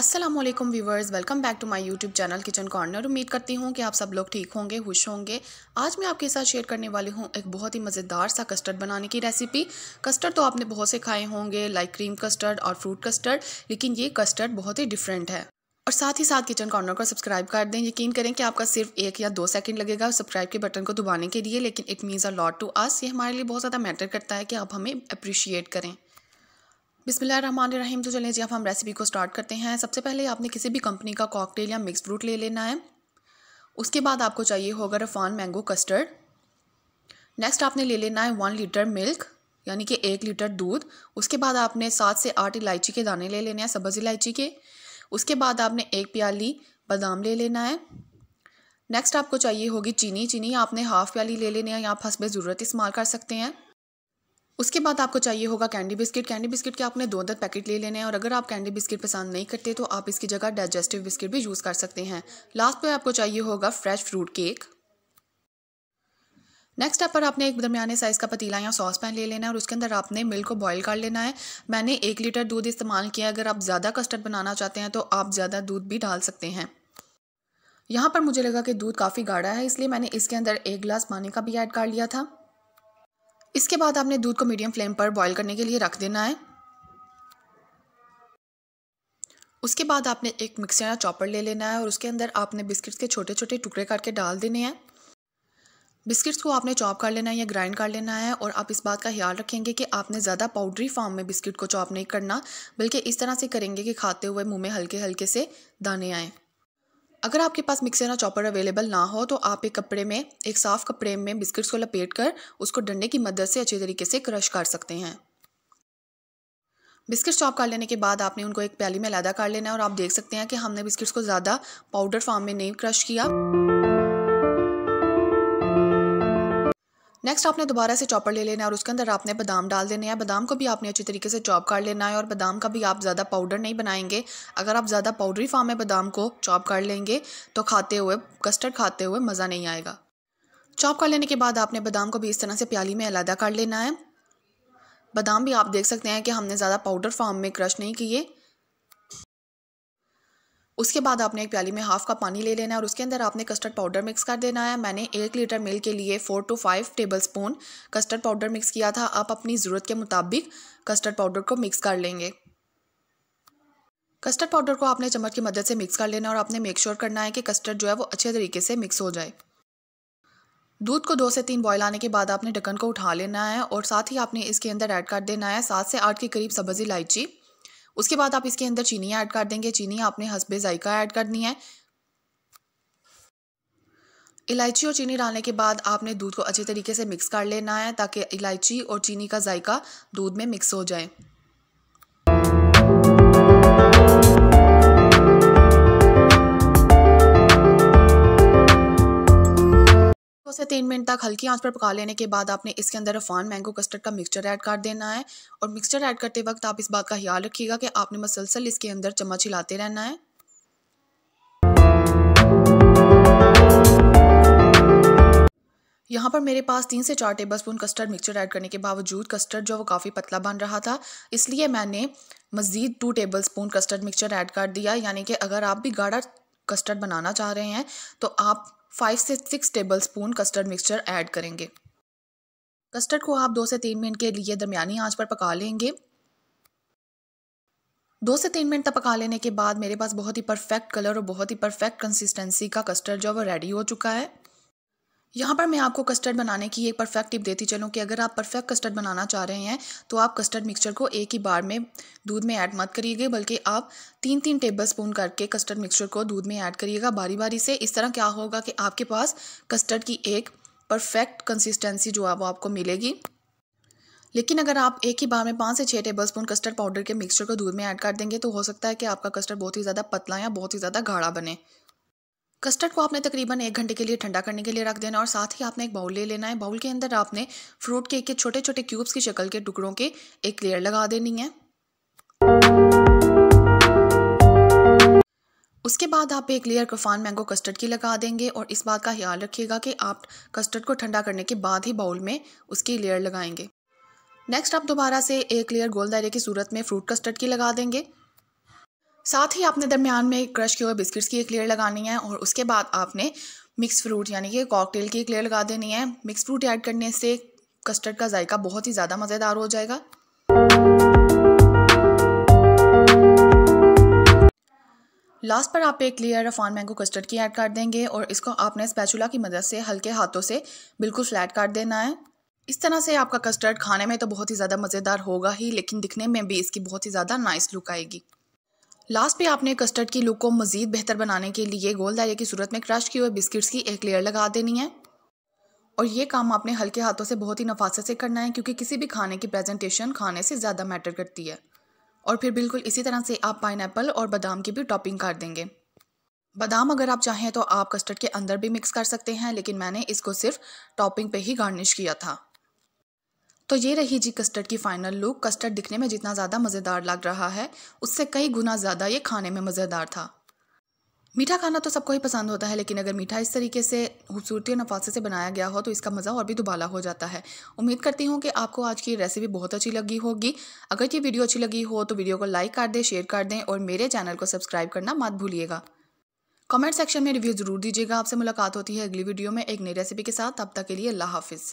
Aslam viewers welcome back to my YouTube channel kitchen corner उम्मीद करती हूँ कि आप सब लोग ठीक होंगे खुश होंगे आज मैं आपके साथ शेयर करने वाली हूँ एक बहुत ही मज़ेदार सा कस्टर्ड बनाने की रेसिपी कस्टर्ड तो आपने बहुत से खाए होंगे लाइक क्रीम कस्टर्ड और फ्रूट कस्टर्ड लेकिन ये कस्टर्ड बहुत ही डिफरेंट है और साथ ही साथ किचन कॉर्नर को सब्सक्राइब कर दें यकीन करें कि आपका सिर्फ एक या दो सेकंड लगेगा सब्सक्राइब के बटन को दबाने के लिए लेकिन it means a lot to us ये हमारे लिए बहुत ज़्यादा मैटर करता है कि आप हमें अप्रिशिएट करें रहीम तो चलें जी आप हम रेसिपी को स्टार्ट करते हैं सबसे पहले आपने किसी भी कंपनी का कॉकटेल या मिक्स फ्रूट ले लेना है उसके बाद आपको चाहिए होगा रफान मैंगो कस्टर्ड नेक्स्ट आपने ले लेना है वन लीटर मिल्क यानी कि एक लीटर दूध उसके बाद आपने सात से आठ इलायची के दाने ले लेने हैं सब्ज़ इलायची के उसके बाद आपने एक प्याली बादाम ले लेना है नेक्स्ट आपको चाहिए होगी चीनी चीनी आपने हाफ़ प्याली ले लेनी है या आप हंसबे ज़रूरत इस्तेमाल कर सकते हैं उसके बाद आपको चाहिए होगा कैंडी बिस्किट कैंडी बिस्किट के आपने दो दर पैकेट ले लेने हैं और अगर आप कैंडी बिस्किट पसंद नहीं करते तो आप इसकी जगह डाइजेस्टिव बिस्किट भी यूज़ कर सकते हैं लास्ट पर आपको चाहिए होगा fresh fruit cake next step पर आपने एक दरमियाने साइज़ का पतीला या सॉस पैन ले लेना है और उसके अंदर आपने मिल्क को बॉईल कर लेना है मैंने एक लीटर दूध इस्तेमाल किया अगर आप ज़्यादा कस्टर्ड बनाना चाहते हैं तो आप ज़्यादा दूध भी डाल सकते हैं यहाँ पर मुझे लगा कि दूध काफ़ी गाढ़ा है इसलिए मैंने इसके अंदर एक गिलास पानी का भी ऐड कर लिया था इसके बाद आपने दूध को मीडियम फ्लेम पर बॉईल करने के लिए रख देना है उसके बाद आपने एक मिक्सर या चॉपर ले लेना है और उसके अंदर आपने बिस्किट्स के छोटे छोटे टुकड़े काट के डाल देने हैं बिस्किट्स को आपने चॉप कर लेना है या ग्राइंड कर लेना है और आप इस बात का ख्याल रखेंगे कि आपने ज़्यादा पाउडरी फॉर्म में बिस्किट को चॉप नहीं करना बल्कि इस तरह से करेंगे कि खाते हुए मुँह में हल्के हल्के से दाने आएँ अगर आपके पास मिक्सर या चॉपर अवेलेबल ना हो तो आप एक कपड़े में एक साफ़ कपड़े में बिस्किट्स को लपेट कर उसको डंडे की मदद से अच्छे तरीके से क्रश कर सकते हैं बिस्किट्स चॉप कर लेने के बाद आपने उनको एक प्याली में अलहदा कर लेना है और आप देख सकते हैं कि हमने बिस्किट्स को ज़्यादा पाउडर फॉर्म में नहीं क्रश किया नेक्स्ट आपने दोबारा से चॉपर ले लेना है और उसके अंदर आपने बादाम डाल देने हैं बादाम को भी आपने अच्छी तरीके से चॉप कर लेना है और बादाम का भी आप ज़्यादा पाउडर नहीं बनाएंगे अगर आप ज़्यादा पाउडरी फॉर्म में बादाम को चॉप कर लेंगे तो खाते हुए कस्टर्ड खाते हुए मज़ा नहीं आएगा चॉप कर लेने के बाद आपने बादाम को भी इस तरह से प्याली में अलहदा कर लेना है बादाम भी आप देख सकते हैं कि हमने ज़्यादा पाउडर फॉर्म में क्रश नहीं किए उसके बाद आपने एक प्याली में हाफ का पानी ले लेना है और उसके अंदर आपने कस्टर्ड पाउडर मिक्स कर देना है मैंने एक लीटर मिल्क के लिए four to five tablespoon custard powder mix किया था आप अपनी ज़रूरत के मुताबिक कस्टर्ड पाउडर को मिक्स कर लेंगे कस्टर्ड पाउडर को आपने चम्मच की मदद से मिक्स कर लेना और आपने मेक श्योर करना है कि कस्टर्ड जो है वो अच्छे तरीके से मिक्स हो जाए दूध को दो से तीन बॉयल आने के बाद आपने ढक्कन को उठा लेना है और साथ ही आपने इसके अंदर ऐड कर देना है सात से आठ के करीब सब्ज़ी इलायची उसके बाद आप इसके अंदर चीनी ऐड कर देंगे चीनी आपने हसबे जायका ऐड करनी है इलायची और चीनी डालने के बाद आपने दूध को अच्छे तरीके से मिक्स कर लेना है ताकि इलायची और चीनी का जायका दूध में मिक्स हो जाए दो से तीन मिनट तक हल्की आंच पर पका लेने के बाद आपने इसके अंदर रफान मैंगो कस्टर्ड का मिक्सचर ऐड कर देना है और मिक्सचर ऐड करते वक्त आप इस बात का ख्याल रखिएगा कि आपने मसलसल इसके अंदर चम्मच हिलाते रहना है यहाँ पर मेरे पास तीन से चार tablespoon custard mixture add करने के बावजूद कस्टर्ड जो वो काफ़ी पतला बन रहा था इसलिए मैंने मज़ीद two tablespoon custard mixture add कर दिया यानी कि अगर आप भी गाढ़ा कस्टर्ड बनाना चाह रहे हैं तो आप फाइव से six tablespoon custard mixture add करेंगे कस्टर्ड को आप दो से तीन मिनट के लिए दरमियानी आंच पर पका लेंगे दो से तीन मिनट तक पका लेने के बाद मेरे पास बहुत ही परफेक्ट कलर और बहुत ही परफेक्ट कंसिस्टेंसी का कस्टर्ड जो है वो रेडी हो चुका है यहाँ पर मैं आपको कस्टर्ड बनाने की एक परफेक्ट टिप देती चलूँ कि अगर आप परफेक्ट कस्टर्ड बनाना चाह रहे हैं तो आप कस्टर्ड मिक्सचर को एक ही बार में दूध में ऐड मत करिएगा बल्कि आप तीन तीन टेबल स्पून करके कस्टर्ड मिक्सचर को दूध में ऐड करिएगा बारी बारी से इस तरह क्या होगा कि आपके पास कस्टर्ड की एक परफेक्ट कंसिस्टेंसी जो है वो आपको मिलेगी लेकिन अगर आप एक ही बार में पाँच से छः टेबल स्पून कस्टर्ड पाउडर के मिक्सचर को दूध में ऐड कर देंगे तो हो सकता है कि आपका कस्टर्ड बहुत ही ज़्यादा पतला या बहुत ही ज़्यादा गाढ़ा बने कस्टर्ड को आपने तकरीबन एक घंटे के लिए ठंडा करने के लिए रख देना और साथ ही आपने एक बाउल ले लेना है बाउल के अंदर आपने फ्रूट केक के छोटे छोटे क्यूब्स की शक्ल के टुकड़ों के एक लेयर लगा देनी है उसके बाद आप एक लेयर कफान मैंगो कस्टर्ड की लगा देंगे और इस बात का ख्याल रखिएगा कि आप कस्टर्ड को ठंडा करने के बाद ही बाउल में उसकी लेयर लगाएंगे नेक्स्ट आप दोबारा से एक लेयर गोल दायरे की सूरत में फ्रूट कस्टर्ड की लगा देंगे साथ ही आपने दरमियान में क्रश किए हुए बिस्किट्स की एक लेयर लगानी है और उसके बाद आपने मिक्स फ्रूट यानी कि कॉकटेल की एक लेयर लगा देनी है मिक्स फ्रूट ऐड करने से कस्टर्ड का जायका बहुत ही ज़्यादा मज़ेदार हो जाएगा लास्ट पर आप एक लेयर रफान मैंगो कस्टर्ड की ऐड कर देंगे और इसको आपने स्पैचुला की मदद से हल्के हाथों से बिल्कुल फ्लैट काट देना है इस तरह से आपका कस्टर्ड खाने में तो बहुत ही ज़्यादा मज़ेदार होगा ही लेकिन दिखने में भी इसकी बहुत ही ज़्यादा नाइस लुक आएगी लास्ट पे आपने कस्टर्ड की लुक को मज़ीद बेहतर बनाने के लिए गोलदारे की सूरत में क्रश किए हुए बिस्किट्स की एक लेयर लगा देनी है और ये काम आपने हल्के हाथों से बहुत ही नफासत से करना है क्योंकि किसी भी खाने की प्रेजेंटेशन खाने से ज़्यादा मैटर करती है और फिर बिल्कुल इसी तरह से आप पाइन और बादाम की भी टॉपिंग कर देंगे बादाम अगर आप चाहें तो आप कस्टर्ड के अंदर भी मिक्स कर सकते हैं लेकिन मैंने इसको सिर्फ टॉपिंग पे ही गार्निश किया था तो ये रही जी कस्टर्ड की फाइनल लुक कस्टर्ड दिखने में जितना ज़्यादा मज़ेदार लग रहा है उससे कई गुना ज़्यादा ये खाने में मज़ेदार था मीठा खाना तो सबको ही पसंद होता है लेकिन अगर मीठा इस तरीके से खूबसूरती और नफासे से बनाया गया हो तो इसका मज़ा और भी दुबाला हो जाता है उम्मीद करती हूँ कि आपको आज की रेसिपी बहुत अच्छी लगी होगी अगर ये वीडियो अच्छी लगी हो तो वीडियो को लाइक कर दें शेयर कर दें और मेरे चैनल को सब्सक्राइब करना मत भूलिएगा कमेंट सेक्शन में रिव्यू ज़रूर दीजिएगा आपसे मुलाकात होती है अगली वीडियो में एक नई रेसिपी के साथ तब तक के लिए अल्लाह हाफिज़